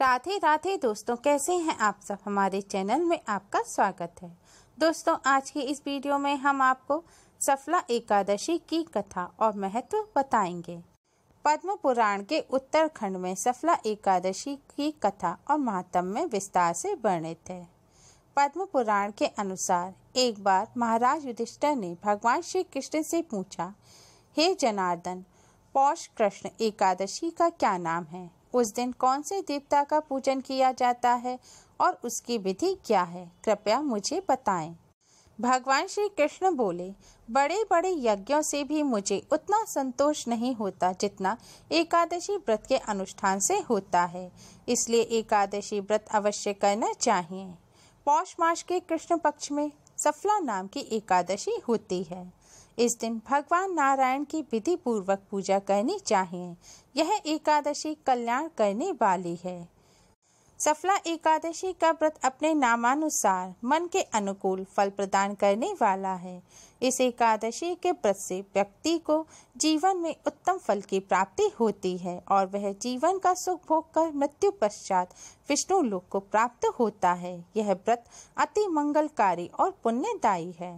राधे राधे दोस्तों कैसे हैं आप सब हमारे चैनल में आपका स्वागत है दोस्तों आज की इस वीडियो में हम आपको सफला एकादशी की कथा और महत्व बताएंगे पद्म पुराण के उत्तरखंड में सफला एकादशी की कथा और महात्म में विस्तार से वर्णित है पद्म पुराण के अनुसार एक बार महाराज युधिष्ठर ने भगवान श्री कृष्ण से पूछा हे जनार्दन पौष कृष्ण एकादशी का क्या नाम है उस दिन कौन से देवता का पूजन किया जाता है और उसकी विधि क्या है कृपया मुझे बताएं भगवान श्री कृष्ण बोले बड़े बड़े यज्ञों से भी मुझे उतना संतोष नहीं होता जितना एकादशी व्रत के अनुष्ठान से होता है इसलिए एकादशी व्रत अवश्य करना चाहिए पौष मास के कृष्ण पक्ष में सफला नाम की एकादशी होती है इस दिन भगवान नारायण की विधि पूर्वक पूजा करनी चाहिए यह एकादशी कल्याण करने वाली है सफला एकादशी का व्रत अपने नामानुसार मन के अनुकूल फल प्रदान करने वाला है इस एकादशी के व्रत से व्यक्ति को जीवन में उत्तम फल की प्राप्ति होती है और वह जीवन का सुख भोग कर मृत्यु पश्चात विष्णु लोक को प्राप्त होता है यह व्रत अति मंगलकारी और पुण्यदायी है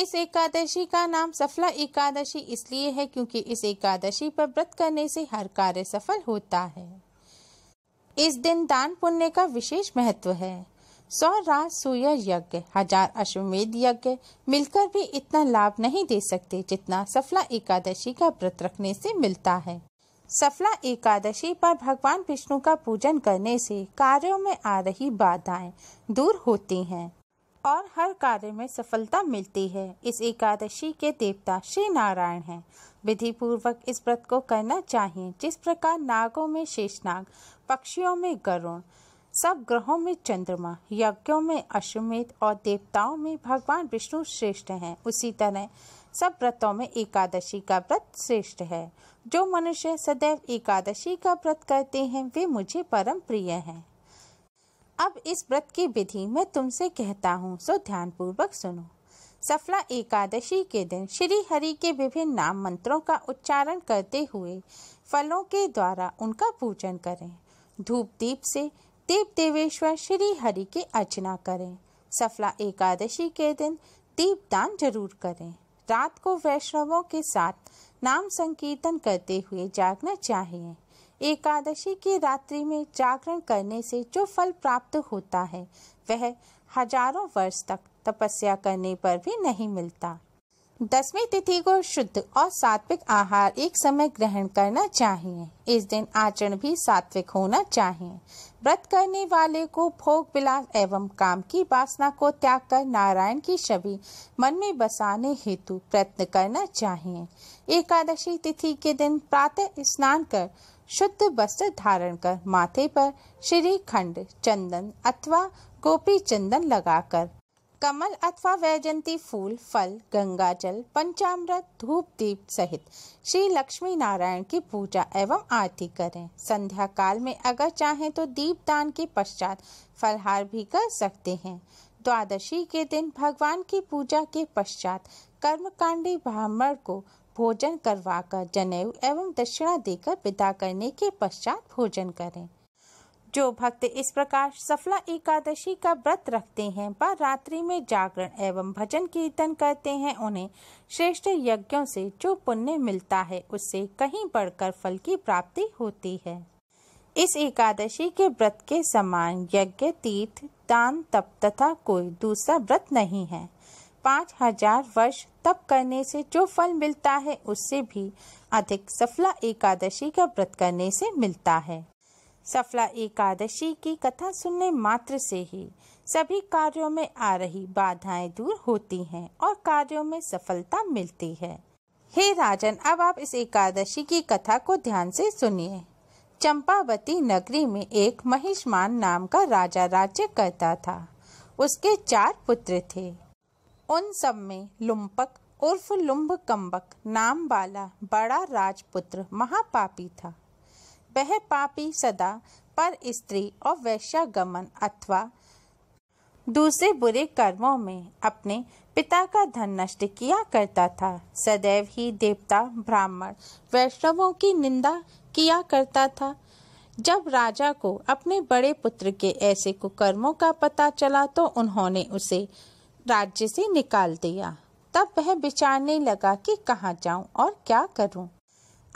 इस एकादशी का नाम सफला एकादशी इसलिए है क्योंकि इस एकादशी पर व्रत करने से हर कार्य सफल होता है इस दिन दान पुण्य का विशेष महत्व है सौ रात सूर्य यज्ञ हजार अश्वमेध यज्ञ मिलकर भी इतना लाभ नहीं दे सकते जितना सफला एकादशी का व्रत रखने से मिलता है सफला एकादशी पर भगवान विष्णु का पूजन करने से कार्यों में आ रही बाधाएं दूर होती हैं और हर कार्य में सफलता मिलती है इस एकादशी के देवता श्री नारायण हैं विधि पूर्वक इस व्रत को करना चाहिए जिस प्रकार नागों में शेषनाग पक्षियों में गरुण सब ग्रहों में चंद्रमा यज्ञों में अश्वमेध और देवताओं में भगवान विष्णु श्रेष्ठ हैं उसी तरह सब व्रतों में एकादशी का व्रत श्रेष्ठ है जो मनुष्य सदैव एकादशी का व्रत करते हैं वे मुझे परम प्रिय हैं अब इस व्रत की विधि मैं तुमसे कहता हूँ सो ध्यानपूर्वक सुनो सफला एकादशी के दिन श्री हरि के विभिन्न नाम मंत्रों का उच्चारण करते हुए फलों के द्वारा उनका पूजन करें धूप दीप से देव देवेश्वर श्री हरि की अर्चना करें सफला एकादशी के दिन दीप दान जरूर करें रात को वैष्णवों के साथ नाम संकीर्तन करते हुए जागना चाहिए एकादशी की रात्रि में जागरण करने से जो फल प्राप्त होता है वह हजारों वर्ष तक तपस्या करने पर भी नहीं मिलता दसवीं तिथि को शुद्ध और सात्विक आहार एक समय ग्रहण करना चाहिए इस दिन आचरण भी सात्विक होना चाहिए व्रत करने वाले को भोग विलास एवं काम की वासना को त्याग कर नारायण की छवि मन में बसाने हेतु प्रयत्न करना चाहिए एकादशी तिथि के दिन प्रातः स्नान कर शुद्ध वस्त्र धारण कर माथे पर श्री खंड चंदन अथवा गोपी चंदन लगाकर कमल अथवा वैजंती फूल फल गंगा जल पंचामृत धूप दीप सहित श्री लक्ष्मी नारायण की पूजा एवं आरती करें संध्या काल में अगर चाहें तो दीप दान के पश्चात फलहार भी कर सकते हैं द्वादशी के दिन भगवान की पूजा के पश्चात कर्मकांडी ब्राह्मण को भोजन करवाकर जनेऊ एवं दक्षिणा देकर विदा करने के पश्चात भोजन करें जो भक्त इस प्रकार सफला एकादशी का व्रत रखते हैं व रात्रि में जागरण एवं भजन कीर्तन करते हैं उन्हें श्रेष्ठ यज्ञों से जो पुण्य मिलता है उससे कहीं बढ़कर फल की प्राप्ति होती है इस एकादशी के व्रत के समान यज्ञ तीर्थ दान तप तथा कोई दूसरा व्रत नहीं है पाँच हजार वर्ष तप करने से जो फल मिलता है उससे भी अधिक सफला एकादशी का व्रत करने से मिलता है सफला एकादशी की कथा सुनने मात्र से ही सभी कार्यों में आ रही बाधाएं दूर होती हैं और कार्यों में सफलता मिलती है हे राजन अब आप इस एकादशी की कथा को ध्यान से सुनिए चंपावती नगरी में एक महिषमान नाम का राजा राज्य करता था उसके चार पुत्र थे उन सब में लुम्पक उर्फ कम्बक नाम वाला बड़ा राजपुत्र महापापी था वह पापी सदा पर स्त्री और वैश्यागमन अथवा दूसरे बुरे कर्मों में अपने पिता का धन नष्ट किया करता था सदैव ही देवता ब्राह्मण वैष्णवों की निंदा किया करता था जब राजा को अपने बड़े पुत्र के ऐसे कुकर्मों का पता चला तो उन्होंने उसे राज्य से निकाल दिया तब वह विचारने लगा कि कहाँ जाऊं और क्या करूं।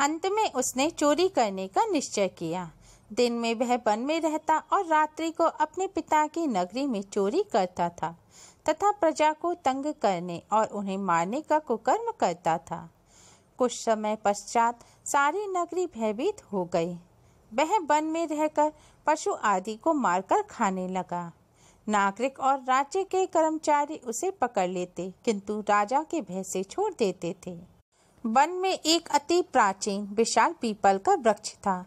अंत में उसने चोरी करने का निश्चय किया दिन में वह वन में रहता और रात्रि को अपने पिता की नगरी में चोरी करता था तथा प्रजा को तंग करने और उन्हें मारने का कुकर्म करता था कुछ समय पश्चात सारी नगरी भयभीत हो गई वह वन में रहकर पशु आदि को मारकर खाने लगा नागरिक और राज्य के कर्मचारी उसे पकड़ लेते किंतु राजा के भय से छोड़ देते थे वन में एक अति प्राचीन विशाल पीपल का वृक्ष था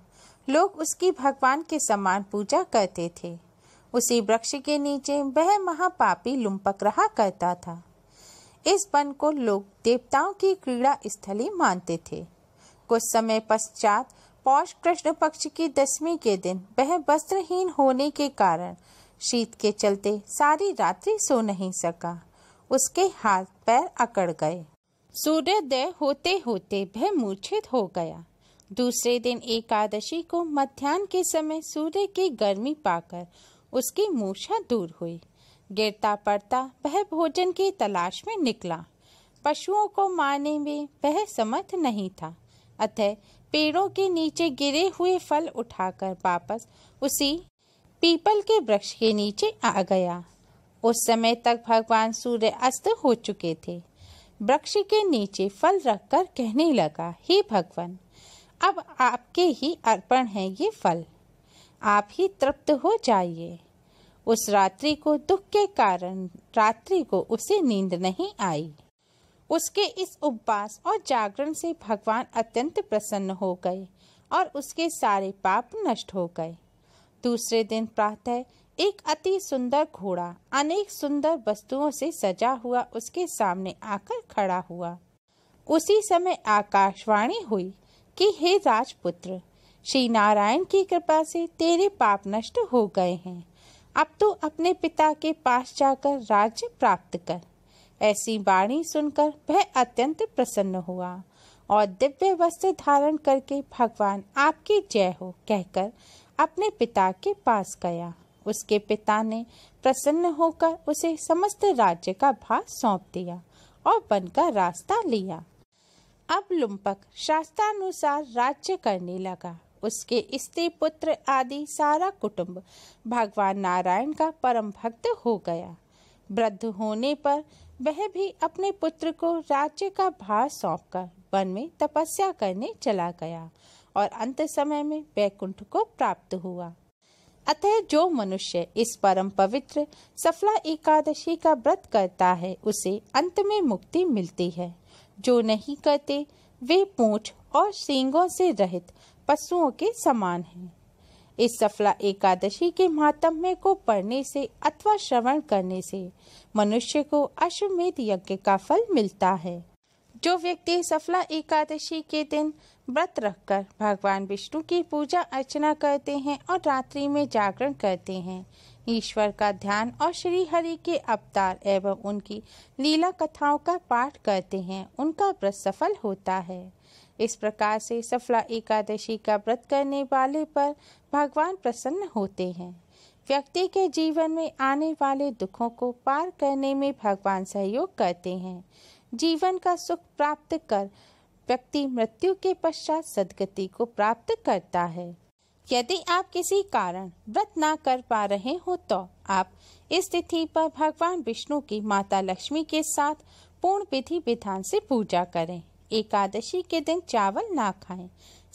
लोग उसकी भगवान के समान पूजा करते थे उसी वृक्ष के नीचे वह महापापी लुम्पक रहा करता था इस वन को लोग देवताओं की क्रीड़ा स्थली मानते थे कुछ समय पश्चात पौष कृष्ण पक्ष की दसवीं के दिन वह वस्त्रहीन होने के कारण शीत के चलते सारी रात्रि सो नहीं सका उसके हाथ पैर अकड़ गए सूर्योदय होते होते वह मूर्छित हो गया दूसरे दिन एकादशी को मध्यान्ह के समय सूर्य की गर्मी पाकर उसकी मूर्छा दूर हुई गिरता पड़ता वह भोजन की तलाश में निकला पशुओं को मारने में वह समर्थ नहीं था अतः पेड़ों के नीचे गिरे हुए फल उठाकर वापस उसी पीपल के वृक्ष के नीचे आ गया उस समय तक भगवान सूर्य अस्त हो चुके थे वृक्ष के नीचे फल रखकर कहने लगा हे भगवान अब आपके ही अर्पण है ये फल आप ही तृप्त हो जाइए उस रात्रि को दुख के कारण रात्रि को उसे नींद नहीं आई उसके इस उपवास और जागरण से भगवान अत्यंत प्रसन्न हो गए और उसके सारे पाप नष्ट हो गए दूसरे दिन प्रातः एक अति सुंदर घोड़ा अनेक सुंदर वस्तुओं से सजा हुआ उसके सामने आकर खड़ा हुआ उसी समय आकाशवाणी हुई कि हे राजपुत्र श्री नारायण की कृपा से तेरे पाप नष्ट हो गए हैं अब तो अपने पिता के पास जाकर राज्य प्राप्त कर ऐसी वाणी सुनकर वह अत्यंत प्रसन्न हुआ और दिव्य वस्त्र धारण करके भगवान आपकी जय हो कहकर अपने पिता के पास गया उसके पिता ने प्रसन्न होकर उसे समस्त राज्य का भार सौंप दिया और वन का रास्ता लिया अब लुम्पक शास्त्रानुसार राज्य करने लगा उसके स्त्री पुत्र आदि सारा कुटुंब भगवान नारायण का परम भक्त हो गया वृद्ध होने पर वह भी अपने पुत्र को राज्य का भार सौंपकर वन में तपस्या करने चला गया और अंत समय में वैकुंठ को प्राप्त हुआ अतः जो मनुष्य इस परम पवित्र सफला एकादशी का व्रत करता है उसे अंत में मुक्ति मिलती है जो नहीं करते वे पूछ और सींगों से रहित पशुओं के समान हैं इस सफला एकादशी के महात्म्य को पढ़ने से अथवा श्रवण करने से मनुष्य को अश्वमेध यज्ञ का फल मिलता है जो व्यक्ति सफला एकादशी के दिन व्रत रखकर भगवान विष्णु की पूजा अर्चना करते हैं और रात्रि में जागरण करते हैं ईश्वर का ध्यान और श्री हरि के अवतार एवं उनकी लीला कथाओं का पाठ करते हैं उनका व्रत सफल होता है इस प्रकार से सफला एकादशी का व्रत करने वाले पर भगवान प्रसन्न होते हैं व्यक्ति के जीवन में आने वाले दुखों को पार करने में भगवान सहयोग करते हैं जीवन का सुख प्राप्त कर व्यक्ति मृत्यु के पश्चात सदगति को प्राप्त करता है यदि आप किसी कारण व्रत ना कर पा रहे हो तो आप इस तिथि पर भगवान विष्णु की माता लक्ष्मी के साथ पूर्ण विधि विधान से पूजा करें एकादशी के दिन चावल ना खाएं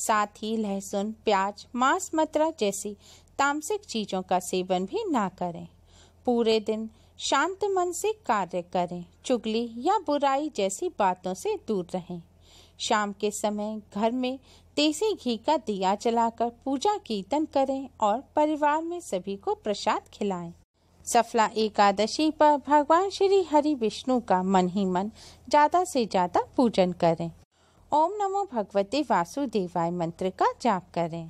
साथ ही लहसुन प्याज मांस मत्रा जैसी तामसिक चीजों का सेवन भी ना करें पूरे दिन शांत मन से कार्य करें चुगली या बुराई जैसी बातों से दूर रहें शाम के समय घर में देसी घी का दिया जलाकर पूजा कीर्तन करें और परिवार में सभी को प्रसाद खिलाएं। सफला एकादशी पर भगवान श्री हरि विष्णु का मन ही मन ज़्यादा से ज़्यादा पूजन करें ओम नमो भगवते वासुदेवाय मंत्र का जाप करें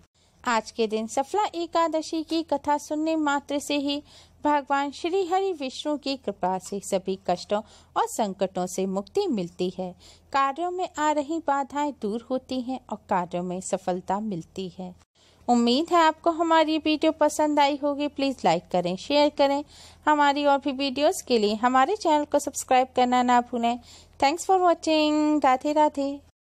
आज के दिन सफला एकादशी की कथा सुनने मात्र से ही भगवान श्री हरि विष्णु की कृपा से सभी कष्टों और संकटों से मुक्ति मिलती है कार्यों में आ रही बाधाएं दूर होती हैं और कार्यों में सफलता मिलती है उम्मीद है आपको हमारी वीडियो पसंद आई होगी प्लीज़ लाइक करें शेयर करें हमारी और भी वीडियोस के लिए हमारे चैनल को सब्सक्राइब करना ना भूलें thanks for watching Radhe Radhe